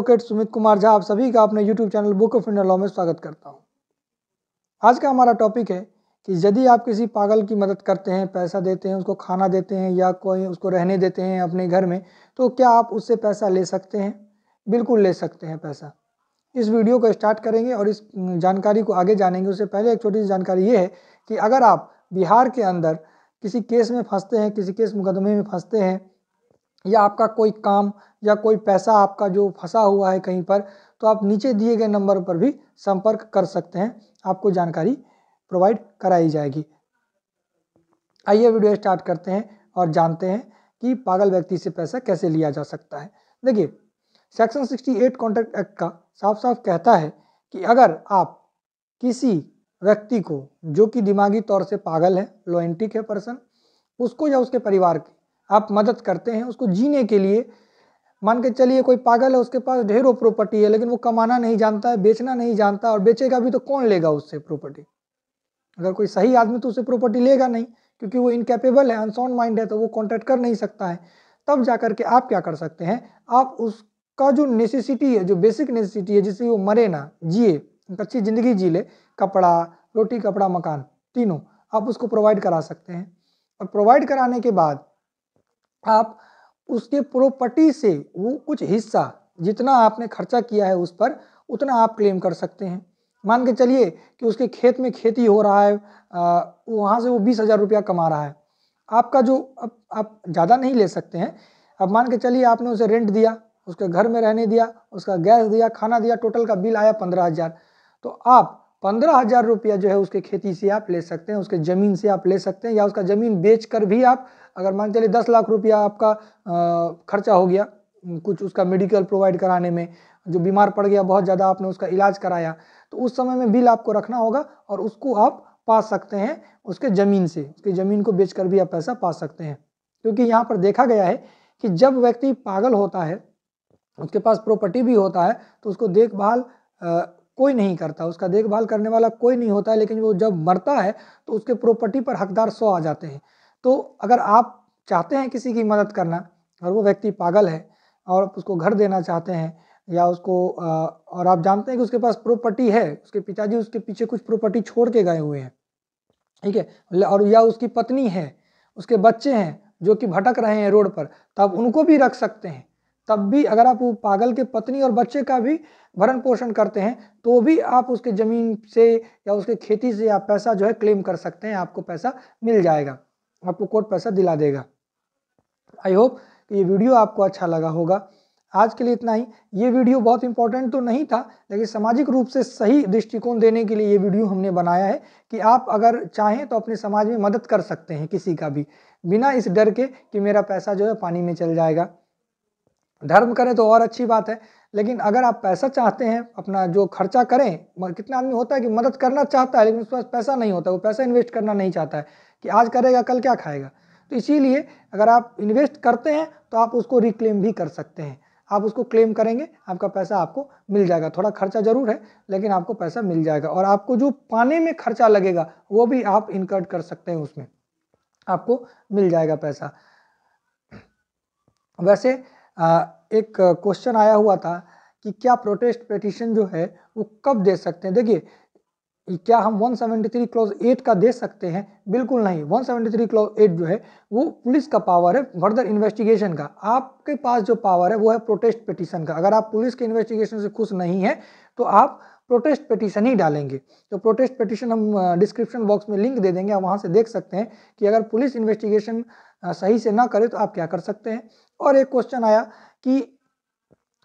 advocate Sumit Kumar Jha आप सभी का अपने YouTube channel book of India law में स्वागत करता हूँ आज का हमारा टॉपिक है कि यदि आप किसी पागल की मदद करते हैं पैसा देते हैं उसको खाना देते हैं या कोई उसको रहने देते हैं अपने घर में तो क्या आप उससे पैसा ले सकते हैं बिल्कुल ले सकते हैं पैसा इस वीडियो को स्टार्ट करेंगे और इस जानकारी को आगे जानेंगे उससे पहले एक छोटी सी जानकारी ये है कि अगर आप बिहार के अंदर किसी केस में फंसते हैं किसी केस मुकदमे में फंसते हैं या आपका कोई काम या कोई पैसा आपका जो फंसा हुआ है कहीं पर तो आप नीचे दिए गए नंबर पर भी संपर्क कर सकते हैं आपको जानकारी प्रोवाइड कराई जाएगी आइए वीडियो स्टार्ट करते हैं और जानते हैं कि पागल व्यक्ति से पैसा कैसे लिया जा सकता है देखिए सेक्शन 68 कॉन्ट्रैक्ट एक्ट का साफ साफ कहता है कि अगर आप किसी व्यक्ति को जो कि दिमागी तौर से पागल है लोइंटिक है पर्सन उसको या उसके परिवार के आप मदद करते हैं उसको जीने के लिए मान के चलिए कोई पागल है उसके पास ढेरों प्रॉपर्टी है लेकिन वो कमाना नहीं जानता है बेचना नहीं जानता और बेचेगा भी तो कौन लेगा उससे प्रॉपर्टी अगर कोई सही आदमी तो उससे प्रॉपर्टी लेगा नहीं क्योंकि वो इनकेपेबल है अनसाउंड माइंड है तो वो कॉन्टैक्ट कर नहीं सकता है तब जा करके आप क्या कर सकते हैं आप उसका जो नेसेसिटी है जो बेसिक नेसेसिटी है जिससे वो मरे ना जिए अच्छी ज़िंदगी जी ले कपड़ा रोटी कपड़ा मकान तीनों आप उसको प्रोवाइड करा सकते हैं और प्रोवाइड कराने के बाद आप उसके प्रॉपर्टी से वो कुछ हिस्सा जितना आपने खर्चा किया है उस पर उतना आप क्लेम कर सकते हैं मान के चलिए कि उसके खेत में खेती हो रहा है वहाँ से वो बीस हज़ार रुपया कमा रहा है आपका जो अब आप ज़्यादा नहीं ले सकते हैं अब मान के चलिए आपने उसे रेंट दिया उसके घर में रहने दिया उसका गैस दिया खाना दिया टोटल का बिल आया पंद्रह हज़ार तो आप पंद्रह हज़ार रुपया जो है उसके खेती से आप ले सकते हैं उसके ज़मीन से आप ले सकते हैं या उसका ज़मीन बेच कर भी आप अगर मान चलिए दस लाख रुपया आपका खर्चा हो गया कुछ उसका मेडिकल प्रोवाइड कराने में जो बीमार पड़ गया बहुत ज़्यादा आपने उसका इलाज कराया तो उस समय में बिल आपको रखना होगा और उसको आप पा सकते हैं उसके ज़मीन से उसकी ज़मीन को बेच भी आप पैसा पा सकते हैं क्योंकि यहाँ पर देखा गया है कि जब व्यक्ति पागल होता है उसके पास प्रॉपर्टी भी होता है तो उसको देखभाल कोई नहीं करता उसका देखभाल करने वाला कोई नहीं होता है लेकिन वो जब मरता है तो उसके प्रॉपर्टी पर हकदार सौ आ जाते हैं तो अगर आप चाहते हैं किसी की मदद करना और वो व्यक्ति पागल है और आप उसको घर देना चाहते हैं या उसको और आप जानते हैं कि उसके पास प्रॉपर्टी है उसके पिताजी उसके पीछे कुछ प्रॉपर्टी छोड़ के गए हुए हैं ठीक है और या उसकी पत्नी है उसके बच्चे हैं जो कि भटक रहे हैं रोड पर तो आप उनको भी रख सकते हैं तब भी अगर आप वो पागल के पत्नी और बच्चे का भी भरण पोषण करते हैं तो भी आप उसके ज़मीन से या उसके खेती से आप पैसा जो है क्लेम कर सकते हैं आपको पैसा मिल जाएगा आपको कोर्ट पैसा दिला देगा आई होप कि ये वीडियो आपको अच्छा लगा होगा आज के लिए इतना ही ये वीडियो बहुत इंपॉर्टेंट तो नहीं था लेकिन सामाजिक रूप से सही दृष्टिकोण देने के लिए ये वीडियो हमने बनाया है कि आप अगर चाहें तो अपने समाज में मदद कर सकते हैं किसी का भी बिना इस डर के कि मेरा पैसा जो है पानी में चल जाएगा धर्म करें तो और अच्छी बात है लेकिन अगर आप पैसा चाहते हैं अपना जो खर्चा करें कितना आदमी होता है कि मदद करना चाहता है लेकिन उसके पास पैसा नहीं होता वो पैसा इन्वेस्ट करना नहीं चाहता है कि आज करेगा कल क्या खाएगा तो इसीलिए अगर आप इन्वेस्ट करते हैं तो आप उसको रिक्लेम भी कर सकते हैं आप उसको क्लेम करेंगे आपका पैसा आपको मिल जाएगा थोड़ा खर्चा ज़रूर है लेकिन आपको पैसा मिल जाएगा और आपको जो पाने में खर्चा लगेगा वो भी आप इनकर्ड कर सकते हैं उसमें आपको मिल जाएगा पैसा वैसे एक क्वेश्चन आया हुआ था कि क्या प्रोटेस्ट पिटिशन जो है वो कब दे सकते हैं देखिए क्या हम 173 क्लॉज एट का दे सकते हैं बिल्कुल नहीं 173 क्लॉज एट जो है वो पुलिस का पावर है फर्दर इन्वेस्टिगेशन का आपके पास जो पावर है वो है प्रोटेस्ट पिटिशन का अगर आप पुलिस के इन्वेस्टिगेशन से खुश नहीं है तो आप प्रोटेस्ट पिटिशन ही डालेंगे तो प्रोटेस्ट पिटिशन हम डिस्क्रिप्शन बॉक्स में लिंक दे देंगे आप वहाँ से देख सकते हैं कि अगर पुलिस इन्वेस्टिगेशन सही से ना करे तो आप क्या कर सकते हैं और एक क्वेश्चन आया कि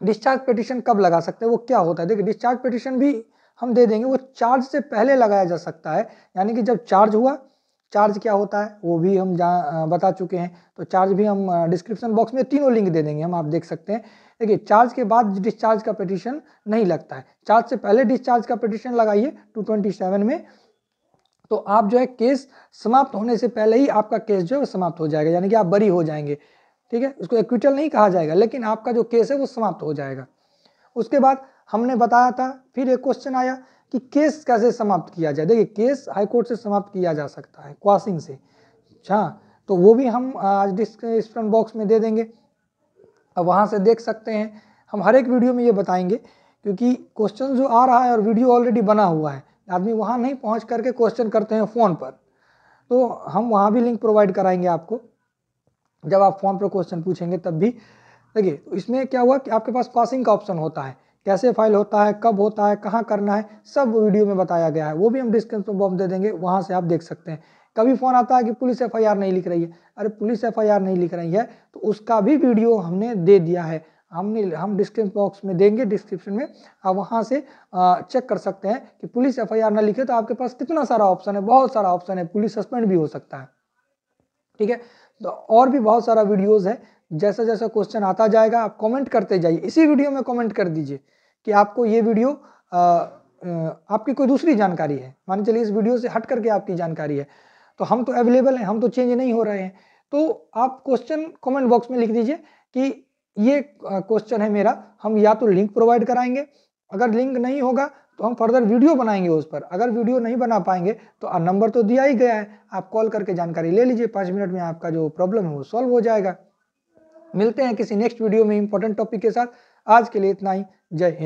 डिस्चार्ज पिटिशन कब लगा सकते हैं वो क्या होता है देखिए डिस्चार्ज पिटिशन भी हम दे देंगे वो चार्ज से पहले लगाया जा सकता है यानी कि जब चार्ज हुआ चार्ज क्या होता है वो भी हम जा बता चुके हैं तो चार्ज भी हम डिस्क्रिप्शन बॉक्स में तीनों लिंक दे देंगे हम आप देख सकते हैं देखिए चार्ज के बाद डिस्चार्ज का पटिशन नहीं लगता है चार्ज से पहले डिस्चार्ज का पटिशन लगाइए 227 में तो आप जो है केस समाप्त होने से पहले ही आपका केस जो है समाप्त हो जाएगा यानी कि आप बरी हो जाएंगे ठीक है उसको एक्विटल नहीं कहा जाएगा लेकिन आपका जो केस है वो समाप्त हो जाएगा उसके बाद हमने बताया था फिर एक क्वेश्चन आया कि केस कैसे समाप्त किया जाए देखिए केस हाईकोर्ट से समाप्त किया जा सकता है क्वासिंग से अच्छा तो वो भी हम आज डिस्क्रिप्शन बॉक्स में दे देंगे अब वहाँ से देख सकते हैं हम हर एक वीडियो में ये बताएंगे क्योंकि क्वेश्चन जो आ रहा है और वीडियो ऑलरेडी बना हुआ है आदमी वहाँ नहीं पहुँच करके क्वेश्चन करते हैं फ़ोन पर तो हम वहाँ भी लिंक प्रोवाइड कराएंगे आपको जब आप फ़ोन पर क्वेश्चन पूछेंगे तब भी देखिए तो इसमें क्या हुआ कि आपके पास पासिंग का ऑप्शन होता है कैसे फाइल होता है कब होता है कहाँ करना है सब वीडियो में बताया गया है वो भी हम डिस्क्रिप्शन बॉक्स दे देंगे वहाँ से आप देख सकते हैं कभी फ़ोन आता है कि पुलिस एफ नहीं लिख रही है अरे पुलिस एफ नहीं लिख रही है तो उसका भी वीडियो हमने दे दिया है हमने हम डिस्क्रिप्शन बॉक्स में देंगे डिस्क्रिप्शन में आप वहाँ से चेक कर सकते हैं कि पुलिस एफ ना लिखे तो आपके पास कितना सारा ऑप्शन है बहुत सारा ऑप्शन है पुलिस सस्पेंड भी हो सकता है ठीक है तो और भी बहुत सारा वीडियोज़ है जैसा जैसा क्वेश्चन आता जाएगा आप कमेंट करते जाइए इसी वीडियो में कमेंट कर दीजिए कि आपको ये वीडियो आ, आपकी कोई दूसरी जानकारी है मान चलिए इस वीडियो से हट करके आपकी जानकारी है तो हम तो अवेलेबल हैं हम तो चेंज नहीं हो रहे हैं तो आप क्वेश्चन कॉमेंट बॉक्स में लिख दीजिए कि ये क्वेश्चन है मेरा हम या तो लिंक प्रोवाइड कराएंगे अगर लिंक नहीं होगा तो हम फर्दर वीडियो बनाएंगे उस पर अगर वीडियो नहीं बना पाएंगे तो नंबर तो दिया ही गया है आप कॉल करके जानकारी ले लीजिए पाँच मिनट में आपका जो प्रॉब्लम है वो सॉल्व हो जाएगा मिलते हैं किसी नेक्स्ट वीडियो में इंपॉर्टेंट टॉपिक के साथ आज के लिए इतना ही जय हिंद